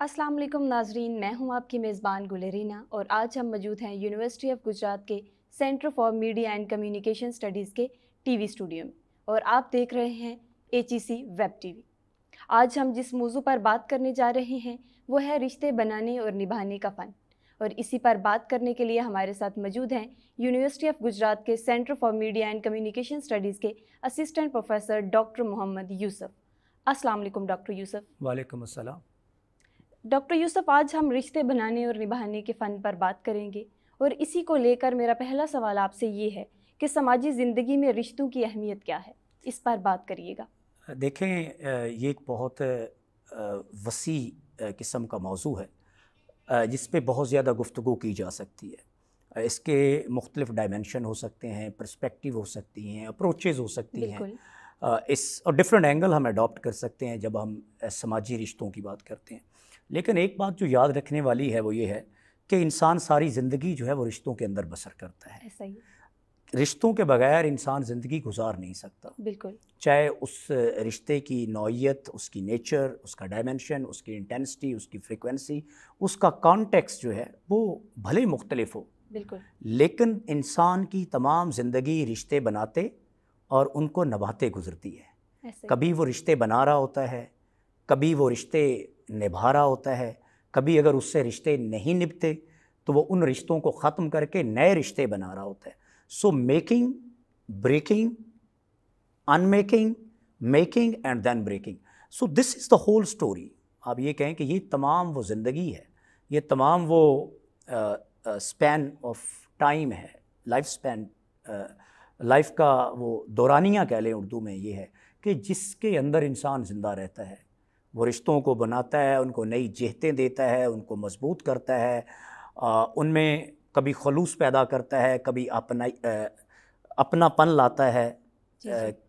अस्सलाम वालेकुम नाजरीन मैं हूं आपकी मेज़बान गुलेरीना और आज हम मौजूद हैं यूनिवर्सिटी ऑफ गुजरात के centre for media and communication studies के टीवी स्टूडियो में और आप देख रहे हैं एच वेब टीवी आज हम जिस मौजू पर बात करने जा रहे हैं वो है रिश्ते बनाने और निभाने का फ़न और इसी पर बात करने के लिए हमारे साथ मौजूद हैं यूनिवर्सिटी ऑफ गुजरात के centre for media and communication studies के assistant professor doctor Mohammad Yusuf अस्सलाम वालेकुम डॉक्टर यूसुफ वालेकुम अस्सलाम डॉक्टर यूसुफ आज हम रिश्ते बनाने और निभाने के फ़न पर बात करेंगे और इसी को लेकर मेरा पहला सवाल आपसे ये है कि समाजी ज़िंदगी में रिश्तों की अहमियत क्या है इस पर बात करिएगा देखें ये एक बहुत वसी किस्म का मौजू है जिस पे बहुत ज़्यादा गुफ्तु की जा सकती है इसके मुख्तलिफ डायमेंशन हो सकते हैं परस्पेक्टिव हो सकती हैं अप्रोचेज़ हो सकती हैं इस और डिफरेंट एंगल हम अडॉप्ट कर सकते हैं जब हम समाजी रिश्तों की बात करते हैं लेकिन एक बात जो याद रखने वाली है वो ये है कि इंसान सारी ज़िंदगी जो है वो रिश्तों के अंदर बसर करता है रिश्तों के बगैर इंसान ज़िंदगी गुजार नहीं सकता बिल्कुल चाहे उस रिश्ते की नौीयत उसकी नेचर उसका डायमेंशन उसकी इंटेंसिटी उसकी फ्रिक्वेंसी उसका कॉन्टेक्स जो है वो भले मुख्तलिफ हो बिल्कुल लेकिन इंसान की तमाम ज़िंदगी रिश्ते बनाते और उनको नभाते गुजरती है कभी वो रिश्ते बना रहा होता है कभी वो रिश्ते निभा रहा होता है कभी अगर उससे रिश्ते नहीं निभते तो वो उन रिश्तों को ख़त्म करके नए रिश्ते बना रहा होता है so making breaking unmaking making and then breaking so this is the whole story आप ये कहें कि ये तमाम वो ज़िंदगी है ये तमाम वो स्पैन ऑफ टाइम है लाइफ स्पैन लाइफ का वो दौरानिया कह लें उर्दू में ये है कि जिसके अंदर इंसान ज़िंदा रहता है वो रिश्तों को बनाता है उनको नई जहतें देता है उनको मजबूत करता है आ, उनमें कभी खलूस पैदा करता है कभी अपना आ, अपनापन लाता है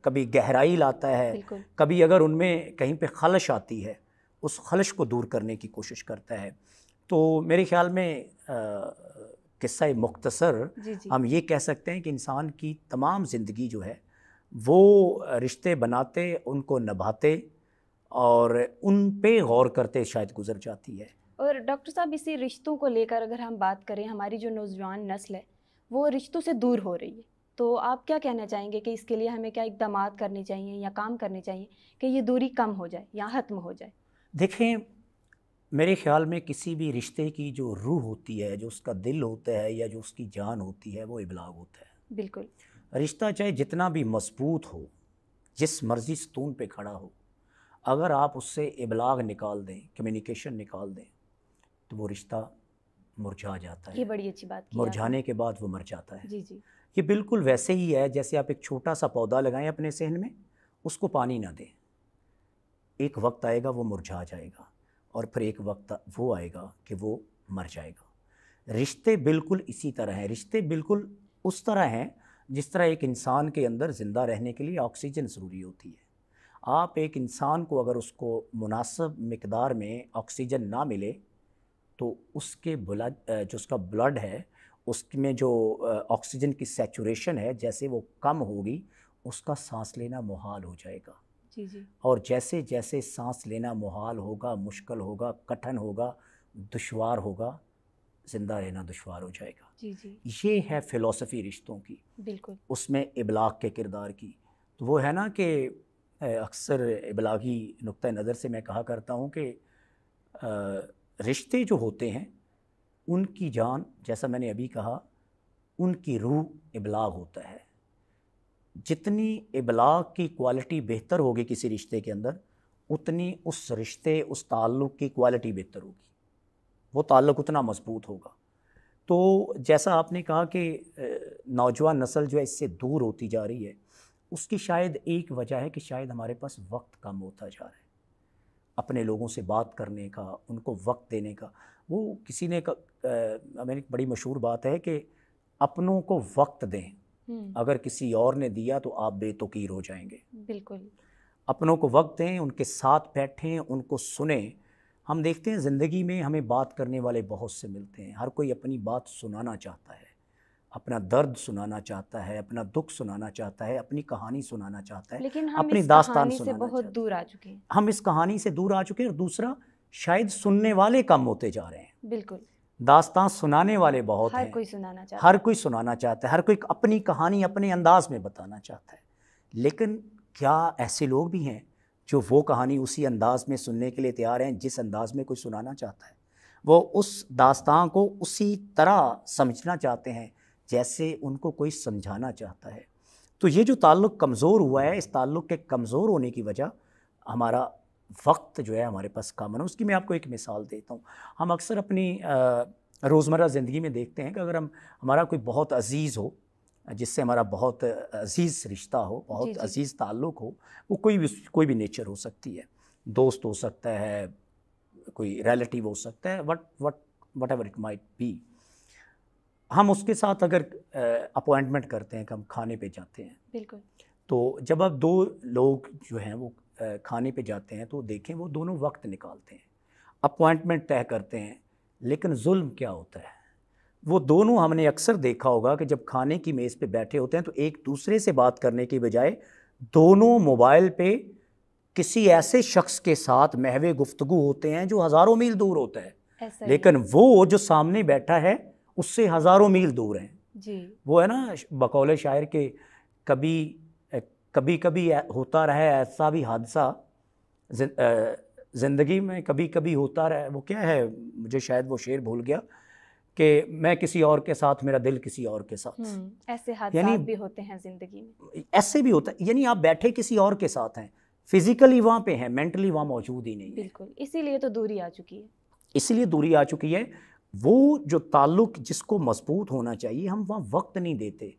कभी गहराई लाता है कभी अगर उनमें कहीं पे खलश आती है उस खलश को दूर करने की कोशिश करता है तो मेरे ख्याल में किस्सा मुख्तसर हम ये कह सकते हैं कि इंसान की तमाम ज़िंदगी जो है वो रिश्ते बनाते उनको नभाते और उन पे गौर करते शायद गुजर जाती है और डॉक्टर साहब इसी रिश्तों को लेकर अगर हम बात करें हमारी जो नौजवान नस्ल है वो रिश्तों से दूर हो रही है तो आप क्या कहना चाहेंगे कि इसके लिए हमें क्या इकदाम करने चाहिए या काम करने चाहिए कि ये दूरी कम हो जाए या ख़त्म हो जाए देखें मेरे ख्याल में किसी भी रिश्ते की जो रूह होती है जो उसका दिल होता है या जो उसकी जान होती है वो इबलाग होता है बिल्कुल रिश्ता चाहे जितना भी मजबूत हो जिस मर्जी स्तून पे खड़ा हो अगर आप उससे इबलाग निकाल दें कम्युनिकेशन निकाल दें तो वो रिश्ता मुरझा जाता है ये बड़ी अच्छी बात मुरझाने के बाद वो मर जाता है जी जी ये बिल्कुल वैसे ही है जैसे आप एक छोटा सा पौधा लगाएं अपने सहन में उसको पानी ना दें एक वक्त आएगा वो मुरझा जाएगा और फिर एक वक्त वो आएगा कि वो मर जाएगा रिश्ते बिल्कुल इसी तरह हैं रिश्ते बिल्कुल उस तरह हैं जिस तरह एक इंसान के अंदर ज़िंदा रहने के लिए ऑक्सीजन ज़रूरी होती है आप एक इंसान को अगर उसको मुनासब मकदार में ऑक्सीजन ना मिले तो उसके ब्लड जो उसका ब्लड है उसमें जो ऑक्सीजन की सेचुरेशन है जैसे वो कम होगी उसका सांस लेना मुहाल हो जाएगा जी जी और जैसे जैसे सांस लेना मुहाल होगा मुश्किल होगा कठिन होगा दुशवार होगा ज़िंदा रहना दुशवार हो जाएगा जी जी ये है फिलोसफी रिश्तों की बिल्कुल उसमें इबलाग के किरदार की तो वो है ना कि अक्सर इबलागी नुक़ नज़र से मैं कहा करता हूँ कि रिश्ते जो होते हैं उनकी जान जैसा मैंने अभी कहा उनकी रूह इबलाग होता है जितनी इबलाग की क्वालिटी बेहतर होगी किसी रिश्ते के अंदर उतनी उस रिश्ते उस ताल्लुक़ की क्वालिटी बेहतर होगी वो ताल्लुक़ उतना मज़बूत होगा तो जैसा आपने कहा कि नौजवान नस्ल जो है इससे दूर होती जा रही है उसकी शायद एक वजह है कि शायद हमारे पास वक्त कम होता जा रहा है अपने लोगों से बात करने का उनको वक्त देने का वो किसी ने का, मैंने बड़ी मशहूर बात है कि अपनों को वक्त दें हम्म। अगर किसी और ने दिया तो आप बेतुकीर हो जाएंगे बिल्कुल अपनों को वक्त दें उनके साथ बैठें उनको सुने हम देखते हैं ज़िंदगी में हमें बात करने वाले बहुत से मिलते हैं हर कोई अपनी बात सुनाना चाहता है अपना दर्द सुनाना चाहता है अपना दुख सुनाना चाहता है अपनी कहानी सुनाना चाहता है लेकिन हम अपनी दास्तान से बहुत दूर आ चुके हैं हम इस कहानी से दूर आ चुके हैं और दूसरा शायद सुनने वाले कम होते जा रहे हैं बिल्कुल दास्तान सुनाने वाले बहुत हर हैं कोई सुनाना चाहता हर कोई सुनाना चाहता है हर कोई अपनी कहानी अपने अंदाज में बताना चाहता है लेकिन क्या ऐसे लोग भी हैं जो वो कहानी उसी अंदाज में सुनने के लिए तैयार हैं जिस अंदाज में कोई सुनाना चाहता है वो उस दास्तान को उसी तरह समझना चाहते हैं जैसे उनको कोई समझाना चाहता है तो ये जो ताल्लुक़ कमज़ोर हुआ है इस ताल्लुक़ के कमज़ोर होने की वजह हमारा वक्त जो है हमारे पास कम है उसकी मैं आपको एक मिसाल देता हूँ हम अक्सर अपनी रोज़मर्रा ज़िंदगी में देखते हैं कि अगर हम हमारा कोई बहुत अजीज़ हो जिससे हमारा बहुत अजीज़ रिश्ता हो बहुत जी, अजीज़ ताल्लुक़ हो वो कोई भी कोई भी नेचर हो सकती है दोस्त हो सकता है कोई रिलेटिव हो सकता है what what whatever it might be हम उसके साथ अगर अपॉइंटमेंट करते हैं कि हम खाने पे जाते हैं बिल्कुल तो जब आप दो लोग जो हैं वो खाने पे जाते हैं तो देखें वो दोनों वक्त निकालते हैं अपॉइंटमेंट तय करते हैं लेकिन जुल्म क्या होता है वो दोनों हमने अक्सर देखा होगा कि जब खाने की मेज़ पे बैठे होते हैं तो एक दूसरे से बात करने की बजाय दोनों मोबाइल पे किसी ऐसे शख्स के साथ महवे गुफ्तगु होते हैं जो हज़ारों मील दूर होता है लेकिन वो जो सामने बैठा है उससे हज़ारों मील दूर हैं जी वो है ना बकौले शायर के कभी कभी कभी होता रहे ऐसा भी हादसा ज़िंदगी में कभी कभी होता रहे वो क्या है मुझे शायद वो शेर भूल गया कि मैं किसी और के साथ मेरा दिल किसी और के साथ ऐसे यानी भी होते हैं ज़िंदगी में ऐसे भी होता है यानी आप बैठे किसी और के साथ हैं फिज़िकली वहाँ पे हैं मेंटली वहाँ मौजूद ही नहीं बिल्कुल इसीलिए तो दूरी आ चुकी है इसीलिए दूरी आ चुकी है वो जो ताल्लुक़ जिसको मजबूत होना चाहिए हम वहाँ वक्त नहीं देते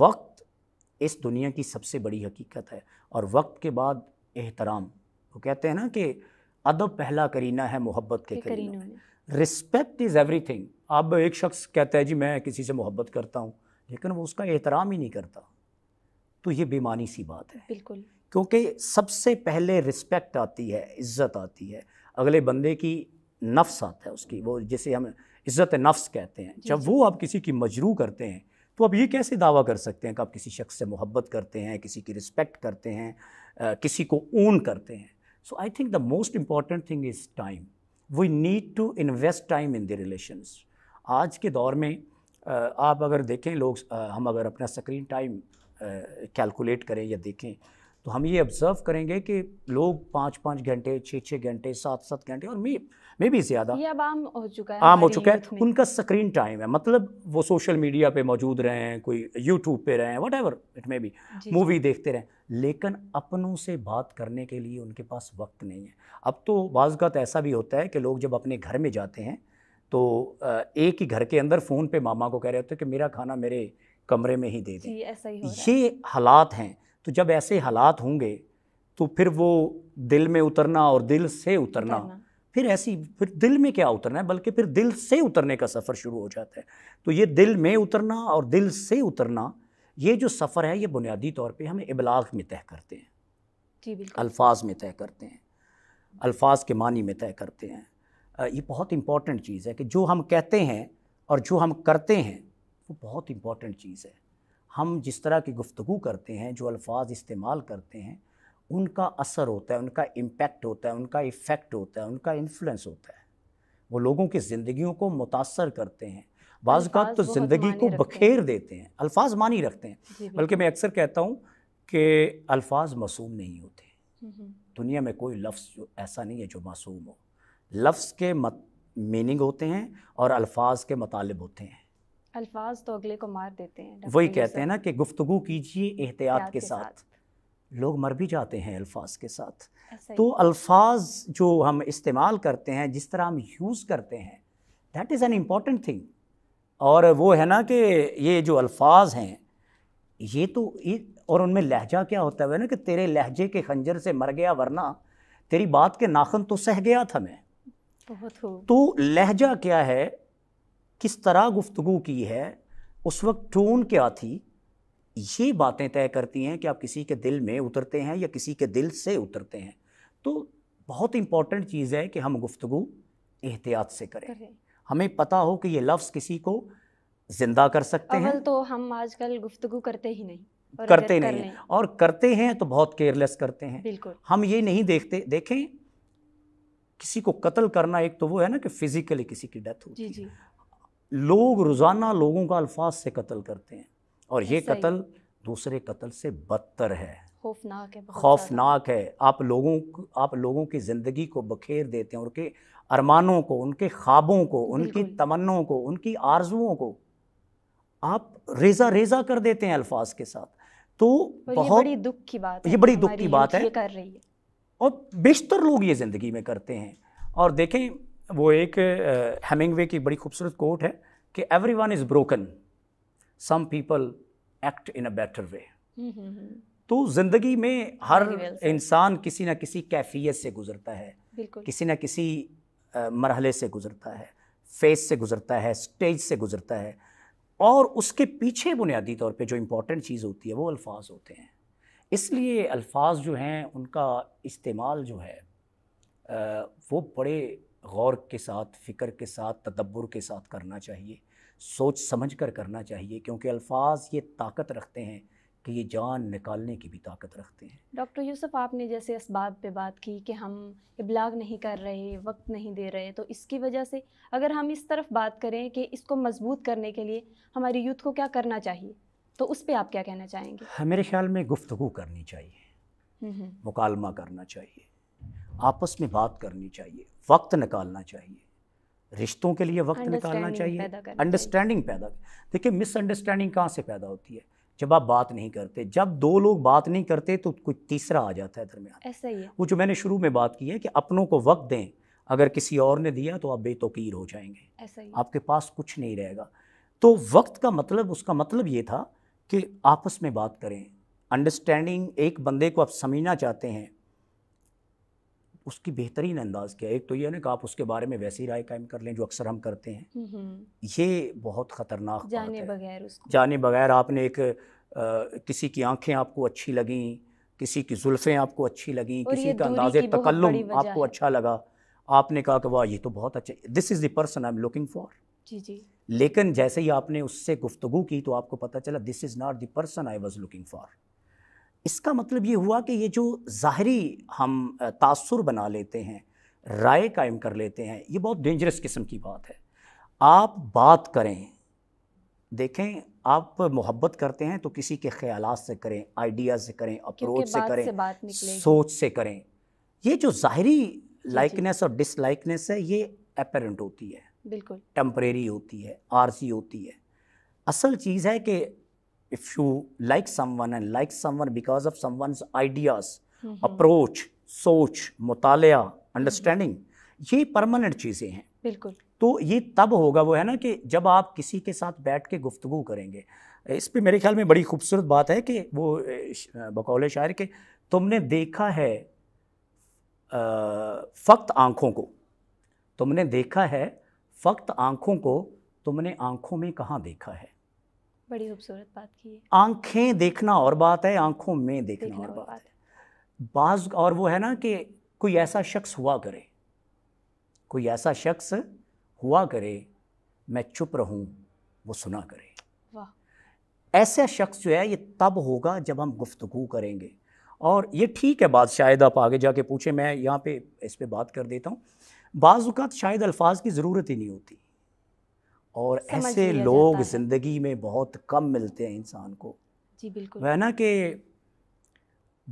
वक्त इस दुनिया की सबसे बड़ी हकीकत है और वक्त के बाद एहतराम वो कहते हैं ना कि अदब पहला करीना है मोहब्बत के करीना रिस्पेक्ट इज़ एवरी थिंग अब एक शख्स कहता है जी मैं किसी से मोहब्बत करता हूँ लेकिन वो उसका एहतराम ही नहीं करता तो ये बेमानी सी बात है बिल्कुल क्योंकि सबसे पहले रिस्पेक्ट आती है इज़्ज़त आती है अगले बंदे की नफ्स आता है उसकी वो जिसे हम इज़्ज़त नफ्स कहते हैं जब वो आप किसी की मजरू करते हैं तो आप ये कैसे दावा कर सकते हैं कि आप किसी शख्स से मोहब्बत करते हैं किसी की रिस्पेक्ट करते हैं किसी को ओन करते हैं so I think the most important thing is time we need to invest time in the relations आज के दौर में आप अगर देखें लोग हम अगर अपना स्क्रीन टाइम कैलकुलेट करें या देखें तो हम ये ऑब्जर्व करेंगे कि लोग पाँच पाँच घंटे छः छः घंटे सात सात घंटे और मे मे भी ज़्यादा ये अब आम हो चुका है आम हो चुका है उनका स्क्रीन टाइम है मतलब वो सोशल मीडिया पे मौजूद रहे हैं कोई यूट्यूब पे रहे हैं whatever it may be movie देखते रहें लेकिन अपनों से बात करने के लिए उनके पास वक्त नहीं है अब तो बाज़ात ऐसा भी होता है कि लोग जब अपने घर में जाते हैं तो एक ही घर के अंदर फ़ोन पे मामा को कह रहे होते कि मेरा खाना मेरे कमरे में ही दे दें ये हालात हैं तो जब ऐसे हालात होंगे तो फिर वो दिल में उतरना और दिल से उतरना, फिर ऐसी फिर दिल में क्या उतरना है बल्कि फिर दिल से उतरने का सफ़र शुरू हो जाता है तो ये दिल में उतरना और दिल से उतरना ये जो सफ़र है ये बुनियादी तौर पे हम इबलाग में तय करते हैं अल्फाज में तय करते हैं अल्फाज के मानी में तय करते हैं ये बहुत इम्पॉर्टेंट चीज़ है कि जो हम कहते हैं और जो हम करते हैं वो बहुत इम्पॉर्टेंट चीज़ है हम जिस तरह की गुफ्तु करते हैं जो अल्फाज इस्तेमाल करते हैं उनका असर होता है उनका इम्पेक्ट होता है उनका इफ़ेक्ट होता है उनका इन्फ्लुएंस होता है वो लोगों की ज़िंदगी को मुतासर करते हैं बाज़ात तो ज़िंदगी को बखेर देते हैं अल्फाज मानी रखते हैं बल्कि मैं अक्सर कहता हूँ कि अल्फाज मासूम नहीं होते हम्म, हम्म। दुनिया में कोई लफ्ज़ जो ऐसा नहीं है जो मासूम हो लफ्ज़ के मत मीनिंग होते हैं और अल्फाज के मतलब होते हैं अल्फाज तो अगले को मार देते हैं वही कहते हैं ना कि गुफ्तगु कीजिए एहतियात के साथ, साथ। लोग मर भी जाते हैं अल्फाज के साथ तो अल्फाज जो हम इस्तेमाल करते हैं जिस तरह हम यूज़ करते हैं that is an important thing और वो है ना कि ये जो अल्फाज हैं ये तो ये और उनमें लहजा क्या होता है ना कि तेरे लहजे के खंजर से मर गया वरना तेरी बात के नाखन तो सह गया था मैं तो लहजा क्या है किस तरह गुफ्तु की है उस वक्त टोन क्या थी ये बातें तय करती हैं कि आप किसी के दिल में उतरते हैं या किसी के दिल से उतरते हैं तो बहुत इम्पॉर्टेंट चीज़ है कि हम गुफ्तु एहतियात से करें, करें। हमें पता हो कि ये लफ्ज़ किसी को ज़िंदा कर सकते हैं तो हम आजकल गुफ्तु करते ही नहीं और करते नहीं कर और करते हैं तो बहुत केयरलेस करते हैं बिल्कुल हम ये नहीं देखते देखें किसी को कत्ल करना एक तो वो है ना कि फिज़िकली किसी की डेथ हो जी जी लोग रोज़ाना लोगों का अल्फाज से कत्ल करते हैं और ये कत्ल दूसरे कत्ल से बदतर है खौफनाक है खौफनाक है आप लोगों आप लोगों की ज़िंदगी को बखेर देते हैं उनके अरमानों को उनके ख्वाबों को उनकी तमन्नों को उनकी आरजुओं को आप रेजा रेजा कर देते हैं अल्फाज के साथ तो बहुत बड़ी दुख की बात ये बड़ी दुख की बात है कर रही है और बेशतर लोग ये ज़िंदगी में करते हैं और देखें वो एक हेमिंगवे की बड़ी खूबसूरत कोट है कि everyone is broken some people act in a better way तो ज़िंदगी में हर इंसान किसी ना किसी कैफियत से गुज़रता है किसी ना किसी मरहले से गुज़रता है फेस से गुज़रता है स्टेज से गुज़रता है और उसके पीछे बुनियादी तौर पे जो इम्पोर्टेंट चीज़ होती है वो अल्फाज होते हैं इसलिए अल्फाज जो हैं उनका इस्तेमाल जो है वो बड़े गौर के साथ फ़िक्र के साथ तदब्बर के साथ करना चाहिए सोच समझ कर करना चाहिए क्योंकि अल्फाज ये ताकत रखते हैं कि ये जान निकालने की भी ताकत रखते हैं डॉक्टर यूसुफ आपने जैसे इसबाब पे बात की कि हम इबलाग नहीं कर रहे वक्त नहीं दे रहे तो इसकी वजह से अगर हम इस तरफ बात करें कि इसको मजबूत करने के लिए हमारी यूथ को क्या करना चाहिए तो उस पर आप क्या कहना चाहेंगे हाँ, मेरे ख्याल में गुफ्तु करनी चाहिए हम्म, हम्म। मुकालमा करना चाहिए आपस में बात करनी चाहिए वक्त निकालना चाहिए रिश्तों के लिए वक्त निकालना चाहिए अंडरस्टैंडिंग पैदा देखिए मिसअंडरस्टैंडिंग कहाँ से पैदा होती है जब आप बात नहीं करते जब दो लोग बात नहीं करते तो कुछ तीसरा आ जाता है दरमियान ऐसा ही है वो जो मैंने शुरू में बात की है कि अपनों को वक्त दें अगर किसी और ने दिया तो आप बेतौकीर हो जाएंगे ऐसा ही आपके पास कुछ नहीं रहेगा तो वक्त का मतलब उसका मतलब ये था कि आपस में बात करें अंडरस्टैंडिंग एक बंदे को आप समझना चाहते हैं उसकी बेहतरीन अंदाज क्या है एक तो यह ना कि आप उसके बारे में वैसी राय कायम कर लें जो अक्सर हम करते हैं ये बहुत ख़तरनाक जाने बगैर उसको जाने बगैर आपने एक आ, किसी की आंखें आपको अच्छी लगी किसी की जुल्फ़ें आपको अच्छी लगी किसी का अंदाज तकल्लुम आपको अच्छा लगा आपने कहा कि वाह ये तो बहुत अच्छा this is the person I am looking for जी जी लेकिन जैसे ही आपने उससे गुफ्तगु की तो आपको पता चला this is not the person I was looking for इसका मतलब ये हुआ कि ये जो ज़ाहरी हम तासुर बना लेते हैं राय कायम कर लेते हैं ये बहुत डेंजरस किस्म की बात है आप बात करें देखें आप मोहब्बत करते हैं तो किसी के ख्याल से करें आइडिया से करें अप्रोच से करें से सोच से करें ये जो ज़ाहरी लाइकनेस और डिसलाइकनेस है ये अपेरेंट होती है बिल्कुल टम्परेरी होती है आरसी होती है असल चीज़ है कि if you like someone and like someone because of someone's ideas, mm-hmm. approach, सोच मुतालया अंडरस्टैंडिंग ये परमानेंट चीज़ें हैं बिल्कुल तो ये तब होगा वो है ना कि जब आप किसी के साथ बैठ के गुफ्तगु करेंगे इस पर मेरे ख्याल में बड़ी खूबसूरत बात है कि वो बकौल शायर के तुमने देखा है फ़क्त आँखों को तुमने देखा है फ़क्त आँखों को तुमने आँखों में कहाँ देखा है बड़ी खूबसूरत बात की है आंखें देखना और बात है आंखों में देखना, देखना और बात, बात है बाज और वो है ना कि कोई ऐसा शख्स हुआ करे कोई ऐसा शख्स हुआ करे मैं चुप रहूं वो सुना करे ऐसा शख्स जो है ये तब होगा जब हम गुफ्तगु करेंगे और ये ठीक है बात शायद आप आगे जाके पूछें मैं यहाँ पे इस पर बात कर देता हूँ बाज़ात शायद अल्फाज की ज़रूरत ही नहीं होती और ऐसे लोग ज़िंदगी में बहुत कम मिलते हैं इंसान को जी बिल्कुल वह ना कि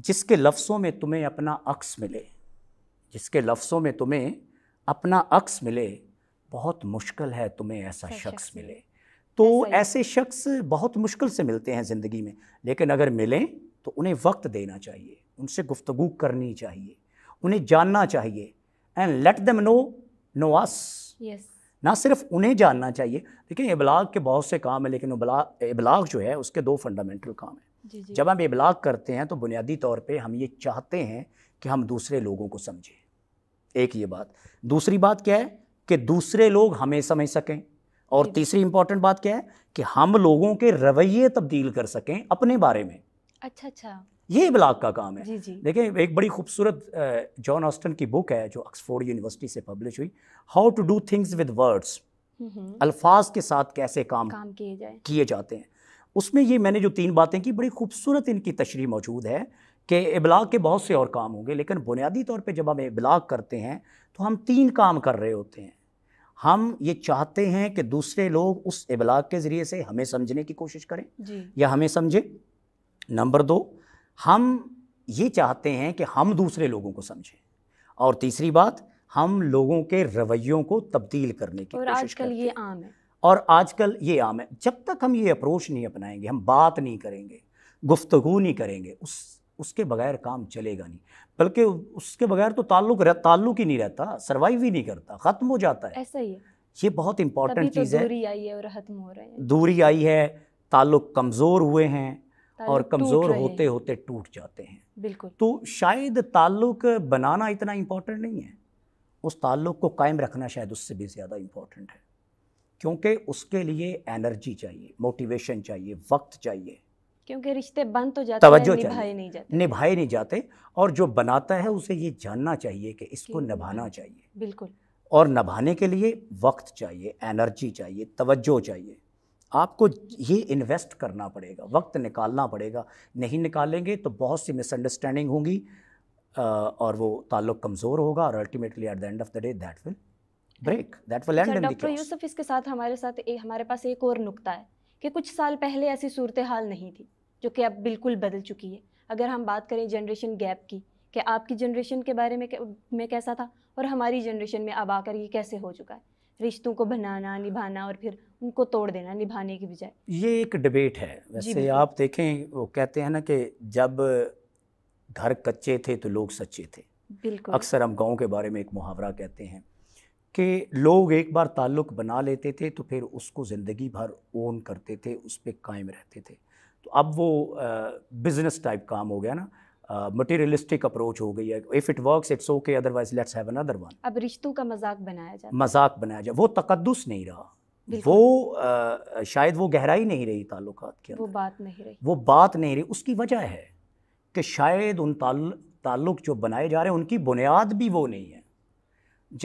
जिसके लफ्ज़ों में तुम्हें अपना अक्स मिले जिसके लफ्ज़ों में तुम्हें अपना अक्स मिले बहुत मुश्किल है तुम्हें ऐसा शख्स मिले तो ऐसे शख्स बहुत मुश्किल से मिलते हैं ज़िंदगी में लेकिन अगर मिलें तो उन्हें वक्त देना चाहिए उनसे गुफ्तगु करनी चाहिए उन्हें जानना चाहिए and let them know know us ना सिर्फ उन्हें जानना चाहिए देखिए इबलाग के बहुत से काम हैं लेकिन इबलाग इबलाग जो है उसके दो फंडामेंटल काम हैं जब हम इबलाग करते हैं तो बुनियादी तौर पर हम ये चाहते हैं कि हम दूसरे लोगों को समझें एक ये बात दूसरी बात क्या है कि दूसरे लोग हमें समझ सकें और तीसरी इंपॉर्टेंट बात क्या है कि हम लोगों के रवैये तब्दील कर सकें अपने बारे में अच्छा अच्छा ये ब्लॉग का काम है देखें एक बड़ी खूबसूरत जॉन ऑस्टन की बुक है जो ऑक्सफोर्ड यूनिवर्सिटी से पब्लिश हुई how to do things with words hmm, hmm. अल्फाज के साथ कैसे काम, काम किए जाए जाते हैं उसमें ये मैंने जो तीन बातें की बड़ी खूबसूरत इनकी तशरी मौजूद है कि इबलाग के बहुत से और काम होंगे लेकिन बुनियादी तौर पे जब हम इबलाग करते हैं तो हम तीन काम कर रहे होते हैं हम ये चाहते हैं कि दूसरे लोग उस इबलाग के ज़रिए से हमें समझने की कोशिश करें या हमें समझें नंबर दो हम ये चाहते हैं कि हम दूसरे लोगों को समझें और तीसरी बात हम लोगों के रवैयों को तब्दील करने की और आजकल ये आम है और आजकल ये आम है जब तक हम ये अप्रोच नहीं अपनाएंगे हम बात नहीं करेंगे गुफ्तगु नहीं करेंगे उस उसके बगैर काम चलेगा नहीं बल्कि उसके बगैर तो ताल्लुक ताल्लुक ही नहीं रहता सर्वाइव ही नहीं करता ख़त्म हो जाता है ऐसा ही है ये बहुत इंपॉर्टेंट तो चीज़ है दूरी आई है और ख़त्म हो रहे हैं दूरी आई है ताल्लुक कमज़ोर हुए हैं और कमज़ोर होते होते टूट जाते हैं बिल्कुल तो शायद ताल्लुक बनाना इतना इम्पोर्टेंट नहीं है उस ताल्लुक को कायम रखना शायद उससे भी ज़्यादा इम्पोर्टेंट है क्योंकि उसके लिए एनर्जी चाहिए मोटिवेशन चाहिए वक्त चाहिए क्योंकि रिश्ते बंद तो जाते हैं निभाए नहीं जाते निभाए नहीं जाते और जो बनाता है उसे ये जानना चाहिए कि इसको निभाना हाँ, चाहिए बिल्कुल और निभाने के लिए वक्त चाहिए एनर्जी चाहिए तवज्जो चाहिए आपको ये इन्वेस्ट करना पड़ेगा वक्त निकालना पड़ेगा नहीं निकालेंगे तो बहुत सी मिसअंडरस्टैंडिंग होंगी और वो ताल्लुक कमज़ोर होगा और ultimately at the end of the day that will break that will end doctor Yusuf इसके साथ हमारे साथ ए, हमारे पास एक और नुकता है कि कुछ साल पहले ऐसी सूरत हाल नहीं थी जो कि अब बिल्कुल बदल चुकी है अगर हम बात करें जनरेशन गैप की कि आपकी जनरेशन के बारे में में कैसा था और हमारी जनरेशन में अब आकर ये कैसे हो चुका है रिश्तों को बनाना निभाना और फिर उनको तोड़ देना निभाने की बजाय ये एक डिबेट है वैसे आप देखें वो कहते हैं ना कि जब घर कच्चे थे तो लोग सच्चे थे बिल्कुल अक्सर हम गांव के बारे में एक मुहावरा कहते हैं कि लोग एक बार ताल्लुक बना लेते थे तो फिर उसको ज़िंदगी भर ओन करते थे उस पर कायम रहते थे तो अब वो बिज़नेस टाइप काम हो गया ना मटेरियलिस्टिक अप्रोच हो गई है if it works it's okay otherwise let's have another one अब रिश्तों का मजाक बनाया जाए मजाक बनाया जाए वो तकद्दस नहीं रहा वो आ, शायद वो गहराई नहीं रही ताल्लुक के वो बात नहीं रही वो बात नहीं रही उसकी वजह है कि शायद उन ताल्लुक जो बनाए जा रहे हैं उनकी बुनियाद भी वो नहीं है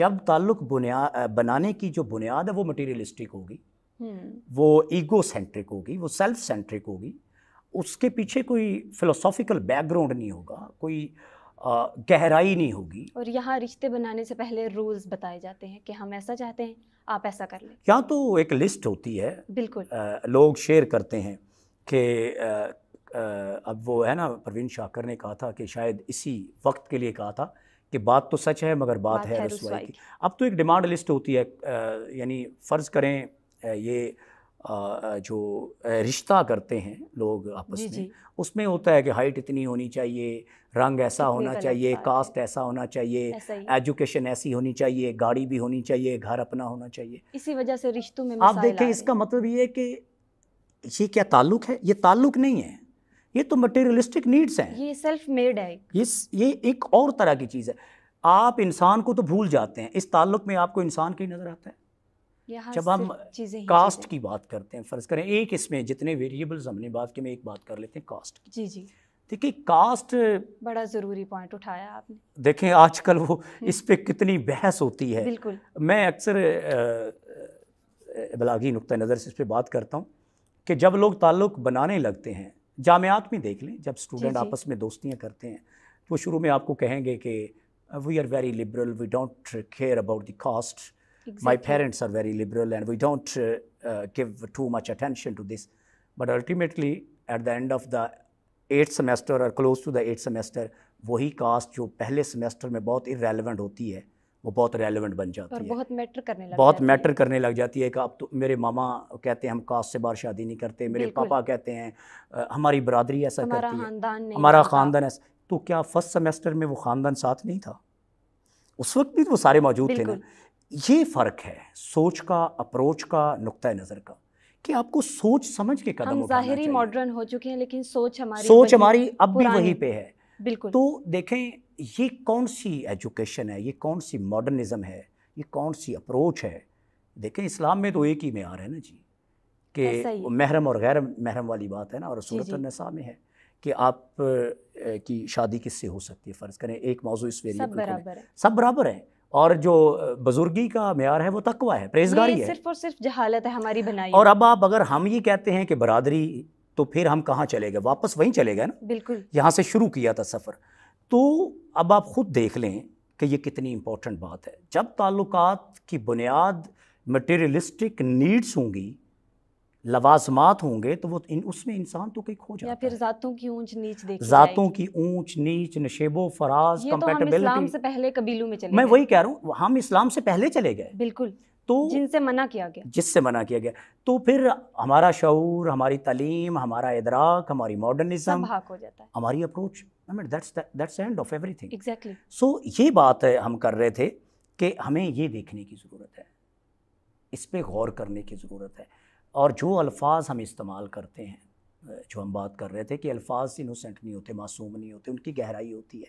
जब ताल्लुक बुनिया बनाने की जो बुनियाद है वो मटेरियलिस्टिक हम्म। होगी वो ईगो सेंट्रिक होगी वो सेल्फ सेंट्रिक होगी उसके पीछे कोई फिलोसॉफिकल बैकग्राउंड नहीं होगा कोई आ, गहराई नहीं होगी और यहाँ रिश्ते बनाने से पहले रूल्स बताए जाते हैं कि हम ऐसा चाहते हैं आप ऐसा कर लें यहाँ तो एक लिस्ट होती है बिल्कुल आ, लोग शेयर करते हैं कि अब वो है ना प्रवीण शाकर ने कहा था कि शायद इसी वक्त के लिए कहा था कि बात तो सच है मगर बात, बात है रसवाई की अब तो एक डिमांड लिस्ट होती है यानी फ़र्ज़ करें ये जो रिश्ता करते हैं लोग आपस जी, में जी. उसमें होता है कि हाइट इतनी होनी चाहिए रंग ऐसा होना चाहिए कास्ट ऐसा होना चाहिए एजुकेशन ऐसी होनी चाहिए गाड़ी भी होनी चाहिए घर अपना होना चाहिए इसी वजह से रिश्तों में आप देखें इसका मतलब ये कि ये क्या ताल्लुक है ये ताल्लुक नहीं है ये तो मटेरियलिस्टिक नीड्स हैं ये सेल्फ मेड है ये ये एक और तरह की चीज़ है आप इंसान को तो भूल जाते हैं इस ताल्लुक में आपको इंसान कहीं नज़र आता है जब हम कास्ट की बात करते हैं फ़र्ज़ करें एक इसमें जितने वेरिएबल्स हमने बात की मैं एक बात कर लेते हैं कास्ट की जी जी देखिए कास्ट बड़ा ज़रूरी पॉइंट उठाया आपने देखें आजकल वो हम्म। इस पर कितनी बहस होती है बिल्कुल मैं अक्सर बलागी नुक़ नज़र से इस पर बात करता हूँ कि जब लोग ताल्लुक बनाने लगते हैं जामियात में देख लें जब स्टूडेंट आपस में दोस्तियाँ करते हैं तो वो शुरू में आपको कहेंगे कि we are very liberal we don't care about the caste Exactly. My parents are very liberal and we don't uh, uh, give too much attention to this. But ultimately, at the end of the eighth semester और close to the eighth semester वही caste जो पहले semester में बहुत irrelevant होती है वो बहुत रेलिवेंट बन जाती और है बहुत मैटर करने लग बहुत मैटर करने लग जाती है कि अब तो मेरे मामा कहते हैं हम कास्ट से बाहर शादी नहीं करते मेरे पापा कहते हैं हमारी बरदरी ऐसा करती है हमारा ख़ानदान ऐसा तो क्या फर्स्ट सेमेस्टर में वो ख़ानदान साथ नहीं था उस वक्त भी तो वो सारे मौजूद थे ना ये फ़र्क है सोच का अप्रोच का नुक़ नज़र का कि आपको सोच समझ के कदम ज़ाहरी मॉडर्न हो चुके हैं लेकिन सोच हमारी सोच हमारी अब भी वहीं पे है बिल्कुल तो देखें ये कौन सी एजुकेशन है ये कौन सी मॉडर्निज़म है ये कौन सी अप्रोच है देखें इस्लाम में तो एक ही मैार है ना जी कि महरम और गैर महरम वाली बात है ना और सूरत नसा में है कि आप की शादी किससे हो सकती है फ़र्ज़ करें एक मौजू इस वेरिएबल सब बराबर है और जो बुजुर्गी का मैार है वो तकवा है प्रेजगारी है सिर्फ और सिर्फ जहालत है हमारी बनाई और अब आप अगर हम ये कहते हैं कि बरदरी तो फिर हम कहाँ चले गए वापस वहीं चले गए ना बिल्कुल यहाँ से शुरू किया था सफ़र तो अब आप ख़ुद देख लें कि ये कितनी इम्पोर्टेंट बात है जब ताल्लुक की बुनियाद मटेरियलिस्टिक नीड्स होंगी लवाजमात होंगे तो वो इन उसमें इंसान तो कहीं खो जाता या फिर जातों की ऊंच नीच देखी जातों की ऊंच नीच नशेबो फराज कंपेटेबिलिटी तो इस्लाम से पहले कबीलों में चले मैं वही कह रहा हूँ हम इस्लाम से पहले चले गए बिल्कुल तो जिनसे मना किया गया जिससे मना किया गया तो फिर हमारा शूर हमारी तलीम हमारा इदराक हमारी मॉडर्निज्म हमारी approach end of everything so ये बात हम कर रहे थे कि हमें ये देखने की ज़रूरत है इस पर गौर करने की ज़रूरत है और जो अल्फाज हम इस्तेमाल करते हैं जो हम बात कर रहे थे कि अल्फाज इनोसेंट नहीं होते मासूम नहीं होते उनकी गहराई होती है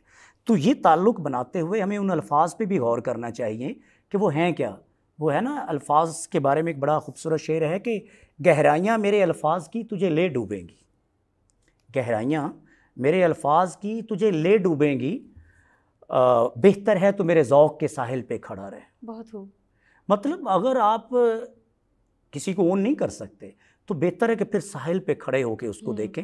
तो ये ताल्लुक़ बनाते हुए हमें उन अल्फाज पे भी गौर करना चाहिए कि वो हैं क्या वो है ना अल्फाज के बारे में एक बड़ा खूबसूरत शेर है कि गहराइयाँ मेरे अल्फाज की तुझे ले डूबेंगी गहराइयाँ मेरे अल्फाज की तुझे ले डूबेंगी बेहतर है तो मेरे ओक़ के साहिल पे खड़ा रहे बहुत मतलब अगर आप किसी को ओन नहीं कर सकते तो बेहतर है कि फिर साहिल पे खड़े होके उसको हम्म। देखें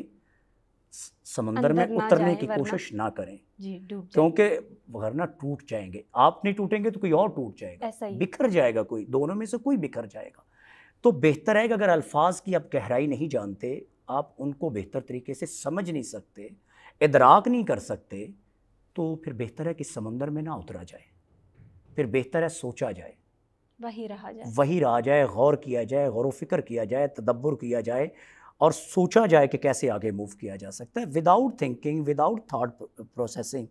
समंदर में उतरने की कोशिश ना करें क्योंकि वरना टूट जाएंगे आप नहीं टूटेंगे तो कोई और टूट जाएगा बिखर जाएगा कोई दोनों में से कोई बिखर जाएगा तो बेहतर है कि अगर अल्फाज की आप गहराई नहीं जानते आप उनको बेहतर तरीके से समझ नहीं सकते इदराक नहीं कर सकते तो फिर बेहतर है कि समंदर में ना उतरा जाए फिर बेहतर है सोचा जाए वही रहा जाए वही रहा जाए गौर किया जाए गौर फिक्र किया जाए तदब्बर किया जाए और सोचा जाए कि कैसे आगे मूव किया जा सकता है without thinking without thought processing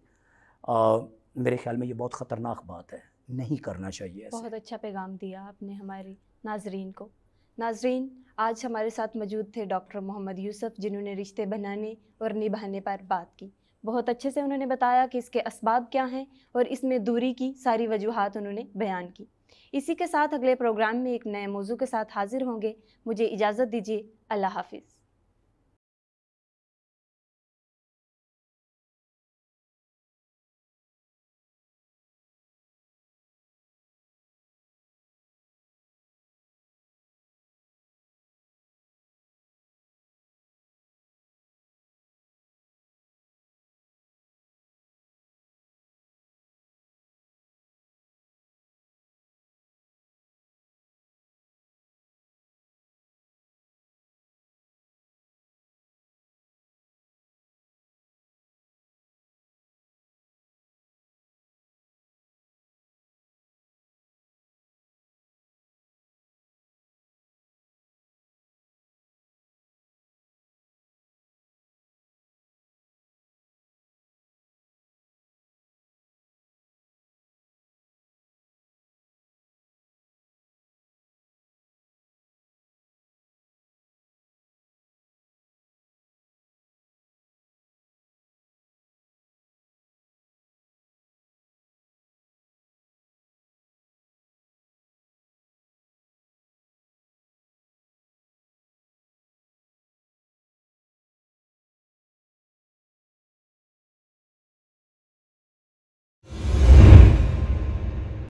मेरे ख्याल में ये बहुत ख़तरनाक बात है नहीं करना चाहिए बहुत अच्छा पैगाम दिया आपने हमारे नाजरीन को नाजरीन आज हमारे साथ मौजूद थे डॉक्टर मोहम्मद यूसुफ जिन्होंने रिश्ते बनाने और निभाने पर बात की बहुत अच्छे से उन्होंने बताया कि इसके इसबाब क्या हैं और इसमें दूरी की सारी वजूहत उन्होंने बयान की इसी के साथ अगले प्रोग्राम में एक नए मौजू के साथ हाजिर होंगे मुझे इजाज़त दीजिए अल्लाह हाफिज़